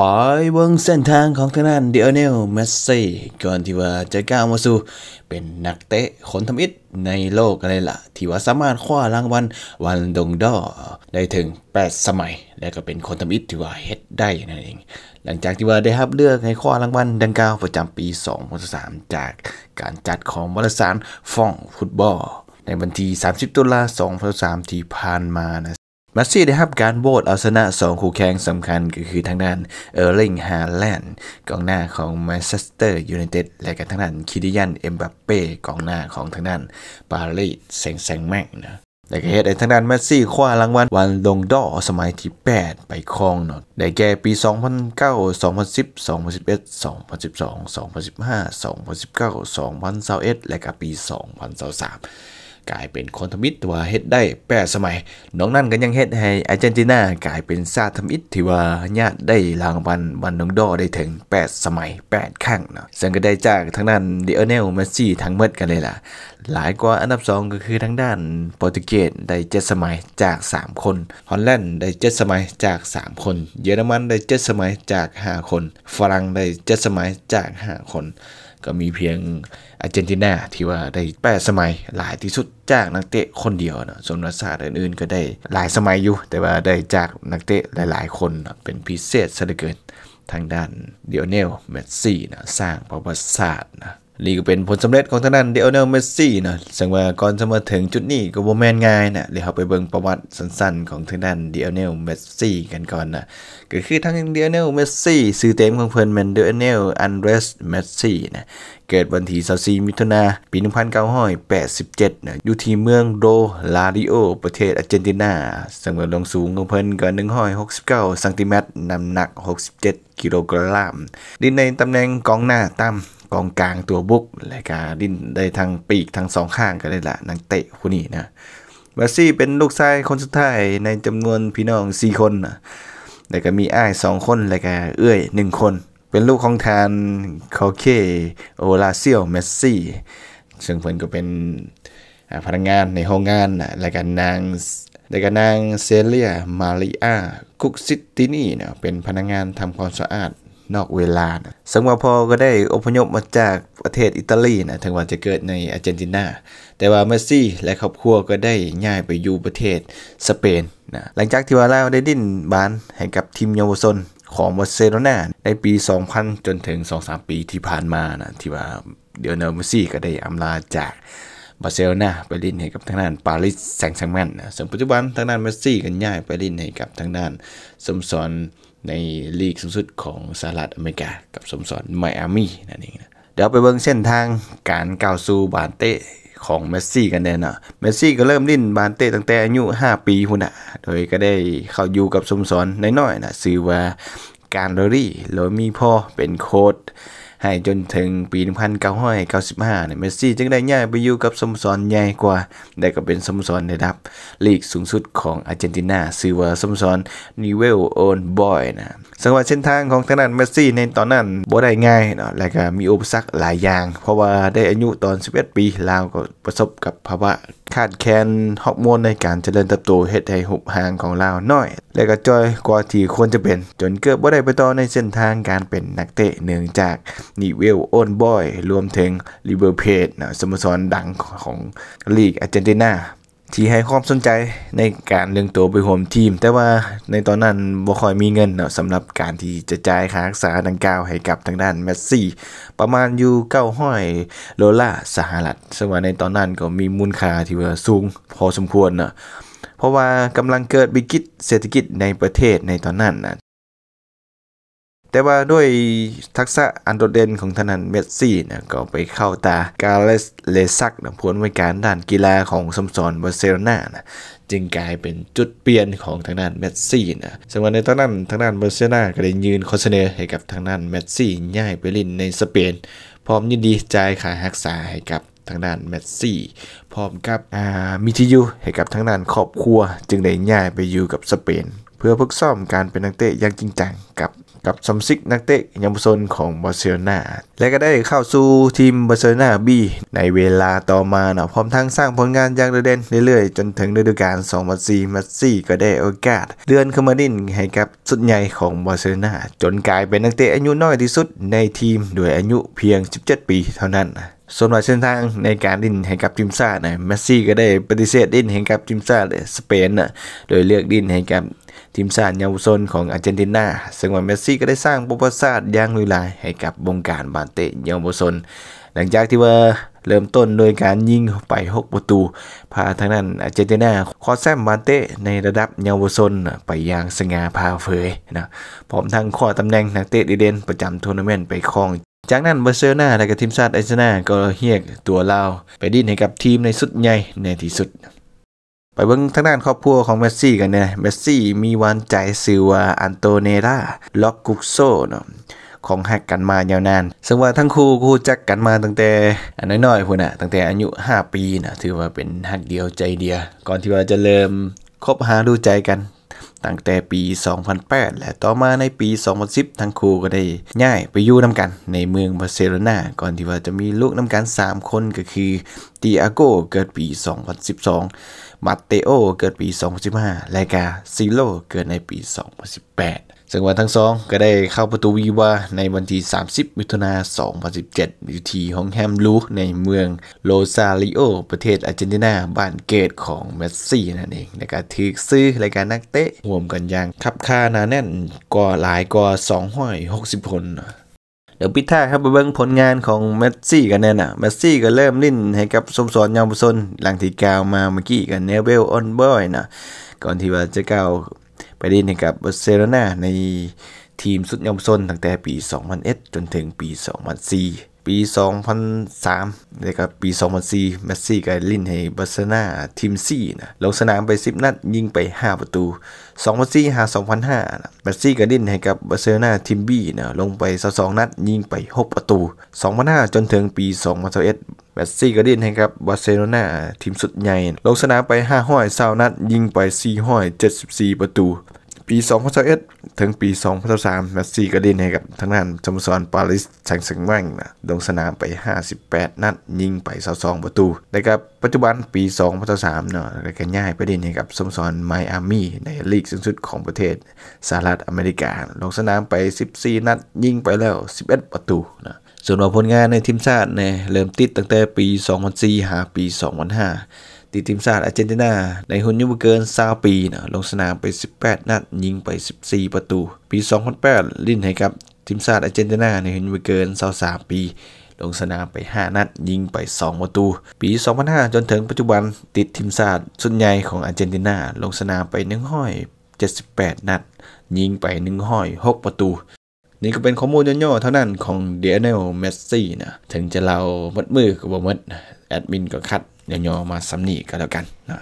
ปอยวบงเส้นทางของทางด้านเดียร์เนลเมสซี่ก่อนที่ว่าจะก้าวมาสู่ เป็นนักเตะคนทำอิฐในโลกอะไรล่ะที่ว่าสามารถคว้ารางวัลวันดงดอได้ถึง 8 สมัยและก็เป็นคนทำอิฐที่ว่าเฮ็ดได้นั่นเอง หลังจากที่ว่าได้รับเลือกให้คว้ารางวัลดังกล่าว ประจำปี2 0 0 3จากการจัดของวารสารฟองฟุตบอลในวันที่30 ตุลา2 0 0 3ที่ผ่านมานะมาซี่ได้รับการโหวตเอาชนะงคู่แข่งสำคัญก็คือทางด้านเออร์ลิงฮาแลนด์กองหน้าของแมนเชสเตอร์ยูไนเต็ดและกันทางด้านคิดิยันเอ็มบัปเป้กองหน้าของทางด้านปารีสแซงแซงแม่งนะแต่ก็เห็ุใหทางด้านแมสซี่คว้ารางวัลวันลงดอสมัยที่ 8 ไปครองเนาะได้แก่ปี2009 2010 2011 2012 2015 2019 2021และก็ปี 2023กลายเป็นคอนทมิตว่าเฮ็ดได้แปดสมัย น้องนั่นก็ยังเฮ็ดให้อาร์เจนตินากลายเป็นซาทมิตที่ว่าญาติได้รางวัลบันดงดอได้ถึง 8 สมัย8ครั้งเนาะ ซึ่งก็ได้จากทั้งนั้นเดอเนลเมสซี่ทั้งหมดกันเลยล่ะ หลายกว่าอันดับ2ก็คือทั้งด้านโปรตุเกสได้7สมัยจาก 3 คน ฮอลแลนด์ได้7สมัยจาก 3 คน เยอรมันได้7สมัยจาก 5 คน ฝรั่งได้7สมัยจาก 5 คนก็มีเพียงอาร์เจนตินาที่ว่าได้แปดสมัยหลายที่สุดจากนักเตะคนเดียวนะส่วนรัสซยอื่นๆ ก็ได้หลายสมัยอยู่แต่ว่าได้จากนักเตะหลาย ๆ คนนะเป็นพิเศษซะเหลือเกินทางด้านเดียวเนลเมสซี่นะสร้างประวัติศาสตร์นะนี่ก็เป็นผลสำเร็จของทางด้านเดลเนลเมสซี่นะซึ่งว่าก่อนจะมาถึงจุดนี้ก็บ่แมนง่ายนะเดี๋ยวเราไปเบิ่งประวัติสั้นๆ ของทางด้านเดลเนลเมสซี่กันก่อนนะก็คือทางเดลเนลเมสซี่ซื้อเต็มของเพิ่นแมนเดลเนลอันเดรสเมสซี่นะเกิดวันที่ 24 มิถุนา ปี1987นะอยู่ที่เมืองโดลาริโอ ประเทศอาร์เจนตินา สัหรับลงสูงของเพิ่นก็169ซนติเมตรน้ำหนัก 67 กิโลกรัมดินในตำแหน่งกองหน้าต่ำกองกลางตัวบุก และกาดิ้นได้ทางปีกทั้งสองข้างก็ได้ละ นังเตะคนนี้นะบาซี่เป็นลูกชายคนสุดท้าย ในจำนวนพี่น้อง 4 คนนะแต่ก็มีอ้าย2คนและก็เอื้อย 1 คนเป็นลูกของแทนคอเคโอลาเซียวเมสซี่ซึ่งเพิ่นก็เป็นพนักงานในห้องงานนะและกันนาง และกันนางเซเลียมาริอาคุกซิตินี่เนี่ยเป็นพนักงานทำความสะอาดนอกเวลานะงวาพอก็ได้อพยพมาจากประเทศอิตาลีนะถึงว่าจะเกิดในอาร์เจนตินาแต่ว่าเมสซี่และครอบครัวก็ได้ย้ายไปอยู่ประเทศสเปนนะหลังจากที่ว่าลาวได้ดิ้นบานให้กับทีมเยาวชนของบาร์เซโลนา ในปี 2000 จนถึง 2-3 ปีที่ผ่านมานะที่ว่าเดี๋ยวเนลเมซี่ก็ได้อำลาจากบาร์เซโลนาไปเล่นให้กับทางด้านปารีสแซงต์แชร์แมนนะส่วนปัจจุบันทางด้านเมสซี่กันย้ายไปเล่นให้กับทางด้านสมสรในลีกสูงสุดของสหรัฐอเมริกากับสมสรไมอามี่นั่นเองนะเดี๋ยวไปเบิ่งเส้นทางการก้าวสู่บานเต้ของเมสซี่กันแน่นะเมสซี่ก็เริ่มลิ่นบานเต้ตั้งแต่อายุ5ปีคุณนะโดยก็ได้เข้าอยู่กับสมสอนน้อยๆนะซื้อว่า การเลอรี่แล้วมีพ่อเป็นโค้ดให้จนถึงปี1995เนี่ยเมสซี่จึงได้ย้ายไปอยู่กับสโมสรใหญ่กว่า ได้ก็เป็นสโมสรในดับลีกสูงสุดของอาร์เจนตินาซือว่าสโมสรนิเวล โอนบอยนะสังวัาเส้นทางของทางด้านเมสซี่ในตอนนั้นบ่ได้ง่ายเนาะและก็มีอุปสรรคหลายอย่าง เพราะว่าได้อายุตอน 11 ปีลาวก็ประสบกับภาวะขาดแคลนฮอร์โมนในการเจริญเติบโตเฮ็ดให้หุบหางของเราน้อย และก็จอยกว่าที่ควรจะเป็นจนเกือบ่ได้ไปต่อในเส้นทางการเป็นนักเตะเนื่องจากนิเวลโอนบอย รวมถึงลิเวอร์เพจสโมสรดังของลีกอาร์เจนตินาที่ให้ความสนใจในการเลื่องตัวไปโฮมทีม แต่ว่าในตอนนั้นบ่ค่อยมีเงินเนาะสำหรับการที่จะจ่ายค่ารักษาดังกล่าว ให้กับทางด้านแมสซี่ ประมาณอยู่เก้าห้อยโลล่าสหรัฐ ซึ่งว่าในตอนนั้นก็มีมูลค่าที่ว่าสูงพอสมควรเนาะเพราะว่ากำลังเกิดวิกฤตเศรษฐกิจในประเทศในตอนนั้นนะแต่ว่าด้วยทักษะอันโดดเด่นของทนันเมสซี่นะก็ไปเข้าตากาเลสเลซักนะผู้อำนวยการด้านกีฬาของสมสรบาร์เซโลนานะจึงกลายเป็นจุดเปลี่ยนของทางด้านเมสซี่นะสมัยในตอนนั้นทางด้านบาร์เซโลนาก็ได้ยืนโเสนอให้กับทางด้านเมสซี่ย้ายไปลินในสเปนพร้อมยินดีจ่ายค่าฮักษาให้กับทางด้านเมสซี่พร้อมกับมิทิยูให้กับทางด้านครอบครัวจึงได้ย้ายไปอยู่กับสเปน เพื่อพึกซ้อมการเป็นนักเตะอย่างจริงจังกับกับซัมซิกนักเตะยามโซนของบาร์เซโลนาและก็ได้เข้าสู่ทีมบาร์เซโลนาบีในเวลาต่อมาเนาะพร้อมทั้งสร้างผลงานอย่างโดดเด่นเรื่อยๆ จนถึงฤดูกาล 2004มัสซี่ก็ได้โอกาส เดือนคามาดินให้กับสุดใหญ่ของบาร์เซโลนาจนกลายเป็นนักเตะอายุน้อยที่สุด ในทีมด้วยอายุเพียง 17 ปีเท่านั้นส่วนว่าเส้นทางในการดินแห่งกับทีมชาตินะยมสซี่ก็ได้ปฏิเสธดินแห่งกับทีมชาติสเปนนะโดยเลือกดินแห่งกับทีมชาติเยาวชนของอาร์เจนตินา ซึ่งว่าเมสซี่ก็ได้สร้างประวัติศาสตร์ย่างลุยลายให้กับวงการบาเตเยาวชน หลังจากที่ว่าเริ่มต้นโดยการยิงไป6ประตูพาทางนั้นอาร์เจนตินาคอแซมบาเตในระดับเยาวชนไปอย่างสง่าพาเผยนะพร้อมทั้งข้อตำแหน่งนักเตะดีเด่นประจำทัวร์นาเมนต์ไปครองจากนั้นบาร์เซโลนาและกับทีมชาติอาร์เจนตาก็เฮียกตัวลาวไปดิ้นให้กับทีมในสุดใหญ่ในที่สุด ไปเบิ้งทางด้านครอบครัวของเมสซี่กันเนี่ยเมสซี่มีวันใจซิวาอันโตเนราล็อกกุกโซเนาะของหักกันมายาวนานซึ่งว่าทั้งคู่คู่จักกันมาตั้งแต่น้อยๆคดนะตั้งแต่อายุ5 ปีนะถือว่าเป็นหักเดียวใจเดียวก่อนที่ว่าจะเริ่มคบหาดูใจกันตั้งแต่ปี 2008 และต่อมาในปี 2010 ทั้งคู่ก็ได้ย้ายไปอยู่น้ำกันในเมืองบาร์เซโลนาก่อนที่ว่าจะมีลูกน้ำกัน 3 คนก็คือติอาโกเกิดปี 2012 มาเตโอ เกิดปี 2015 และกาซิโล เกิดในปี 2018ซึ่งวันทั้งสองก็ได้เข้าประตูวีวาในวันที่ 30 มิถุนา2017อยู่ที่ฮองแฮมลูในเมืองโลซาริโอประเทศอาร์เจนตินา บ้านเกิดของเมสซี่นั่นเองในการถือซื้อรายการนักเตะรวมกันอย่างคับค่านาแน่นกว่าหลายกว่า260คนเดี๋ยวพิธทาครับไปเบิ่งผลงานของเมสซี่กันแน่น่ะเมสซี่ก็เริ่มลิ่นให้กับสมสรยาวซนหลังที่กล่าวมาเมื่อกี้กับเนเวลออนบอยนะก่อนที่ว่าจะกล่าวไปเล่นกับบอร์เซโลนาในทีมสุดยอมซนตั้งแต่ปี 2001 จนถึงปี 2004ปี 2003แล้วก็ปี2004เมสซี่กับลินให้บาร์เซโลนาทีมซี่นะ ลงสนามไป 10 นัดยิงไป 5ประตู2004หา2005นะเมสซี่กับลินให้กับบาร์เซโลนาทีมบีนะลงไป1 2นัด ยิงไป 6ประตู2005จนถึงปี2011เมสซี่ก็ดิ้นให้กับบาร์เซโลนาทีมสุดใหญ่ ลงสนามไป5ห้อยเซานัดยิงไป4ห้อย74ประตูปี 2 0 1 1ถึงปี 2 0 0 3แมสซี่ก็ดิ่นให้กับทางด้านสมสรปารีสแซงต์แชงแมงนะ ลงสนามไป 58 นัดยิงไป 22 ประตูนต่กับปัจจุบันปี 2 0 0 3เนาะแล้ก็ย้ายไปดิ่นให้กับสมสรไมอามี่ในลีกสูงสุดของประเทศสหรัฐอเมริกา ลงสนามไป 14 นัดยิงไปแล้ว 11 ประตูนะ ส่วนผลงานในทีมชาติเนี่ยเริ่มติดตั้งแต่ ปี 2004หาปี2005ติดทีมชาติอาร์เจนตินาในหุ่นยุบเกินซาปีนะลงสนามไป 18 นัด ยิงไป 14 ประตู ปี 2008ลิ้นให้กับทีมชาติอาร์เจนตินาในหุ่นยุบเกิน23ปี ลงสนามไป 5 นัด ยิงไป 2 ประตู ปี 2005 จนถึงปัจจุบันติดทีมชาติส่วนใหญ่ของอาร์เจนตินาลงสนามไป 178ห้อยนัด ยิงไป1ห้อย6ประตู นี่ก็เป็นข้อมูลย่อๆเท่านั้นของเดียเนลเมสซี่นะถึงจะเรามัดมือกับบมัดแอดมินก็คัดเนย่อมาสำนีก็แล้วกันนะ